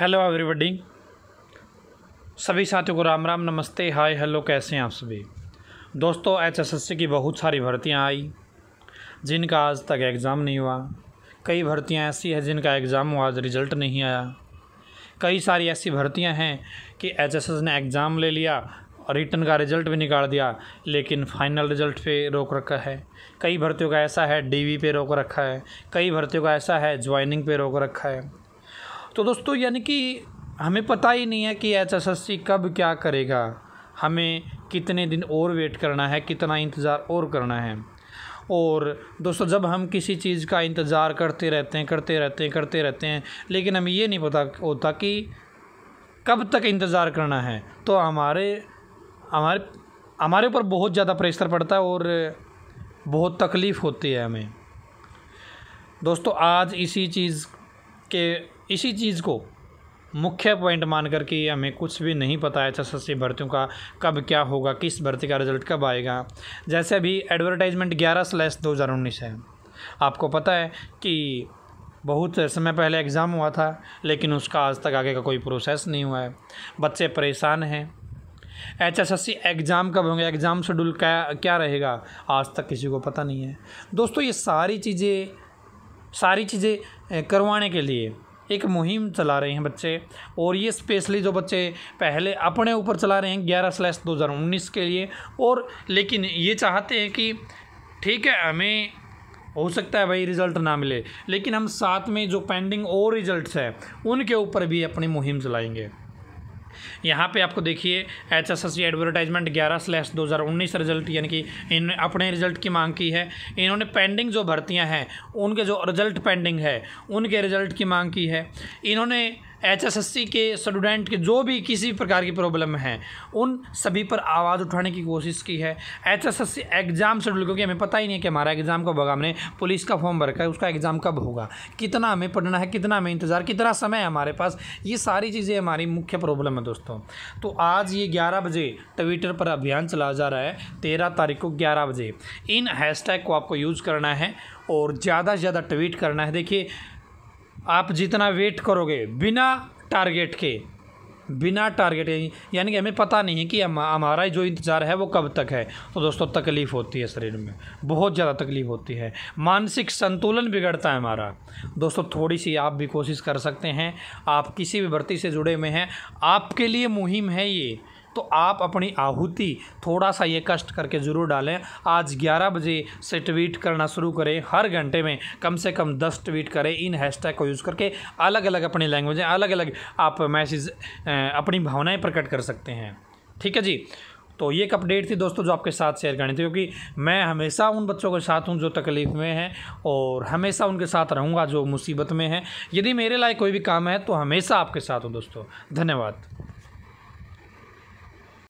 hello everybody सभी साथियों को राम राम नमस्ते हाय हेलो कैसे हैं आप सभी दोस्तों एचएसएससी की बहुत सारी भर्तियां आई जिनका आज तक एग्ज़ाम नहीं हुआ कई भर्तियां ऐसी हैं जिनका एग्ज़ाम हुआ आज रिजल्ट नहीं आया कई सारी ऐसी भर्तियां हैं कि एच ने एग्ज़ाम ले लिया और रिटर्न का रिजल्ट भी निकाल दिया लेकिन फाइनल रिजल्ट पे रोक रखा है कई भर्तियों का ऐसा है डीवी पे रोक रखा है कई भर्तियों का ऐसा है ज्वाइनिंग पे रोक रखा है तो दोस्तों यानी कि हमें पता ही नहीं है कि एच एस एस सी कब क्या करेगा हमें कितने दिन और वेट करना है कितना इंतज़ार और करना है और दोस्तों जब हम किसी चीज़ का इंतज़ार करते रहते हैं करते रहते हैं करते रहते हैं लेकिन हमें ये नहीं पता होता कि कब तक इंतज़ार करना है तो हमारे हमारे हमारे ऊपर बहुत ज़्यादा प्रेशर पड़ता है और बहुत तकलीफ़ होती है हमें दोस्तों आज इसी चीज़ के इसी चीज़ को मुख्य पॉइंट मान कर कि हमें कुछ भी नहीं पता है एस सस्ती भर्तियों का कब क्या होगा किस भर्ती का रिजल्ट कब आएगा जैसे अभी एडवर्टाइजमेंट ग्यारह स्लैस दो हज़ार उन्नीस है आपको पता है कि बहुत समय पहले एग्ज़ाम हुआ था लेकिन उसका आज तक आगे का कोई प्रोसेस नहीं हुआ है बच्चे परेशान हैं H S S C exam कब होंगे एग्ज़ाम शेड्यूल क्या क्या रहेगा आज तक किसी को पता नहीं है दोस्तों ये सारी चीज़ें सारी चीज़ें करवाने के लिए एक मुहिम चला रहे हैं बच्चे और ये स्पेशली जो बच्चे पहले अपने ऊपर चला रहे हैं ग्यारह स्लैश दो हज़ार उन्नीस के लिए और लेकिन ये चाहते हैं कि ठीक है हमें हो सकता है भाई रिज़ल्ट ना मिले लेकिन हम साथ में जो पेंडिंग और रिज़ल्ट है उनके ऊपर भी अपनी मुहिम चलाएँगे यहाँ पे आपको देखिए H S S C advertisement ग्यारह स्लैश दो हज़ार उन्नीस रिजल्ट यानी कि इन अपने रिजल्ट की मांग की है इन्होंने पेंडिंग जो भर्तियाँ हैं उनके जो रिजल्ट पेंडिंग है उनके रिजल्ट की मांग की है इन्होंने एचएसएससी के स्टूडेंट के जो भी किसी प्रकार की प्रॉब्लम है उन सभी पर आवाज़ उठाने की कोशिश की है एचएसएससी एग्ज़ाम शेड्यूल क्योंकि हमें पता ही नहीं है कि हमारा एग्ज़ाम कब होगा हमने पुलिस का फॉर्म भरकर उसका एग्ज़ाम कब होगा कितना हमें पढ़ना है कितना हमें इंतज़ार कितना समय है हमारे पास ये सारी चीज़ें हमारी मुख्य प्रॉब्लम है दोस्तों तो आज ये ग्यारह बजे ट्विटर पर अभियान चलाया जा रहा है तेरह तारीख को ग्यारह बजे इन हैशटैग को आपको यूज़ करना है और ज़्यादा से ज़्यादा ट्वीट करना है देखिए आप जितना वेट करोगे बिना टारगेट के बिना टारगेट यानी कि हमें पता नहीं है कि हमारा जो इंतज़ार है वो कब तक है तो दोस्तों तकलीफ़ होती है शरीर में बहुत ज़्यादा तकलीफ़ होती है मानसिक संतुलन बिगड़ता है हमारा दोस्तों थोड़ी सी आप भी कोशिश कर सकते हैं आप किसी भी भर्ती से जुड़े हुए हैं आपके लिए मुहिम है ये तो आप अपनी आहुति थोड़ा सा ये कष्ट करके ज़रूर डालें आज 11 बजे से ट्वीट करना शुरू करें हर घंटे में कम से कम 10 ट्वीट करें इन हैशटैग को यूज़ करके अलग अलग अपनी लैंग्वेज अलग अलग आप मैसेज अपनी भावनाएँ प्रकट कर सकते हैं ठीक है जी तो ये एक अपडेट थी दोस्तों जो आपके साथ शेयर करनी थी क्योंकि मैं हमेशा उन बच्चों के साथ हूँ जो तकलीफ़ में हैं और हमेशा उनके साथ रहूँगा जो मुसीबत में हैं यदि मेरे लायक कोई भी काम है तो हमेशा आपके साथ हूँ दोस्तों धन्यवाद